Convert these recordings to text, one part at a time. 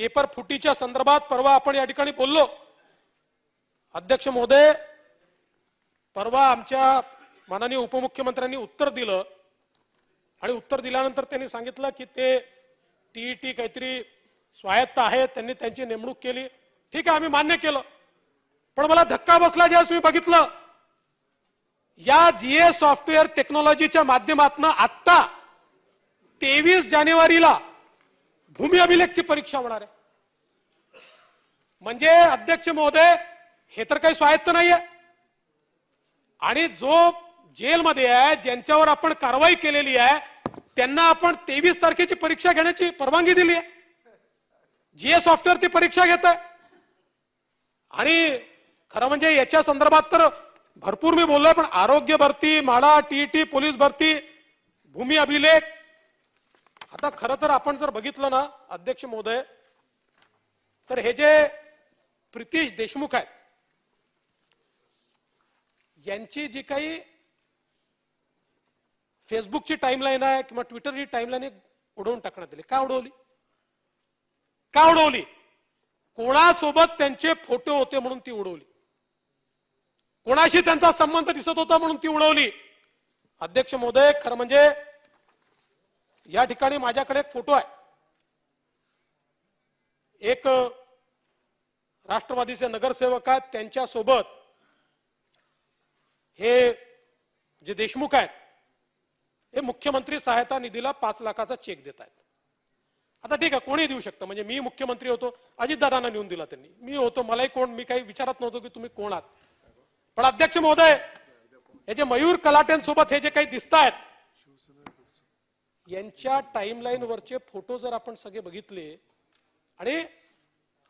paper फुटीच्या संदर्भात परवा आपण या ठिकाणी बोललो अध्यक्ष महोदय परवा आमच्या माननीय उपमुख्यमंत्र्यांनी उत्तर दिलं आणि उत्तर दिल्यानंतर त्यांनी सांगितलं की ते टीईटी काहीतरी स्वायत्त आहे त्यांनी त्यांची नेमणूक केली ठीक आहे आम्ही मान्य केलं पण मला धक्का बसला ज्यास मी बघितलं या जीए सॉफ्टवेअर टेक्नॉलॉजीच्या माध्यमातून आत्ता तेवीस जानेवारीला भूमी अभिलेखची परीक्षा होणार आहे म्हणजे अध्यक्ष महोदय हे तर काही स्वायत्त नाहीये आणि जो जेलमध्ये आहे ज्यांच्यावर आपण कारवाई केलेली आहे त्यांना आपण तेवीस तारखेची परीक्षा घेण्याची परवानगी दिली आहे जीए सॉफ्टवेअर ती परीक्षा घेत आहे आणि खरं म्हणजे याच्या संदर्भात तर भरपूर मी बोललोय पण आरोग्य भरती म्हाडा टीईटी पोलीस भरती भूमी अभिलेख आता खरं तर आपण जर बघितलं ना अध्यक्ष महोदय तर हे जे प्रितीश देशमुख आहेत यांची जी काही फेसबुकची लाईन आहे किंवा ट्विटरची आहे उडवून टाकण्यात आली का उडवली का उडवली कोणासोबत त्यांचे फोटो होते म्हणून ती उडवली कोणाशी त्यांचा संबंध दिसत होता म्हणून ती उडवली अध्यक्ष महोदय खरं म्हणजे या ठिकाणी माझ्याकडे एक फोटो आहे एक राष्ट्रवादीचे नगरसेवक आहेत त्यांच्या सोबत हे जे देशमुख आहेत हे मुख्यमंत्री सहायता निधीला पाच लाखाचा चेक देत आहेत आता ठीक आहे कोणी देऊ शकतं म्हणजे मी मुख्यमंत्री होतो अजितदादांना नेऊन दिला त्यांनी मी होतो मलाही कोण मी काही विचारत नव्हतो की तुम्ही कोण आहात पण अध्यक्ष महोदय हे जे मयूर कलाट्यांसोबत हे जे काही दिसत आहेत यांच्या वरचे फोटो जर आपण सगळे बघितले आणि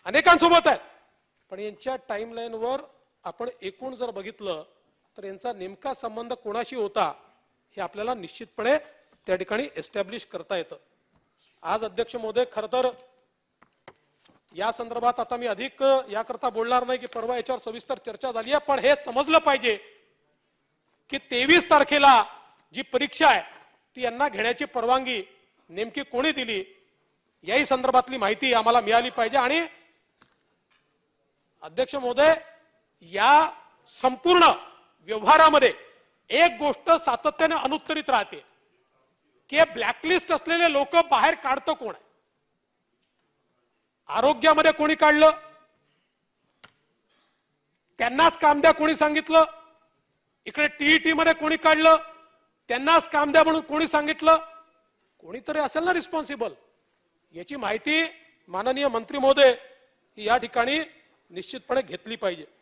अनेकांसोबत आहेत पण यांच्या वर आपण एकूण जर बघितलं तर यांचा नेमका संबंध कोणाशी होता हे आपल्याला निश्चितपणे त्या ठिकाणी एस्टॅब्लिश करता येतं आज अध्यक्ष महोदय खर तर या संदर्भात आता मी अधिक याकरता बोलणार नाही की परवा याच्यावर सविस्तर चर्चा झाली आहे पण हे समजलं पाहिजे की तेवीस तारखेला जी परीक्षा आहे ती यांना घेण्याची परवानगी नेमकी कोणी दिली याही संदर्भातली माहिती आम्हाला मिळाली पाहिजे आणि अध्यक्ष महोदय या संपूर्ण व्यवहारामध्ये एक गोष्ट सातत्याने अनुत्तरित राहते की ब्लॅकलिस्ट असलेले लोक बाहेर काढतं कोण आहे आरोग्यामध्ये कोणी काढलं त्यांनाच काम द्या कोणी सांगितलं इकडे टीईटी e मध्ये कोणी काढलं त्यांनाच काम द्या म्हणून कोणी सांगितलं कोणीतरी असेल ना रिस्पॉन्सिबल याची माहिती माननीय मंत्री महोदय या ठिकाणी निश्चितपणे घेतली पाहिजे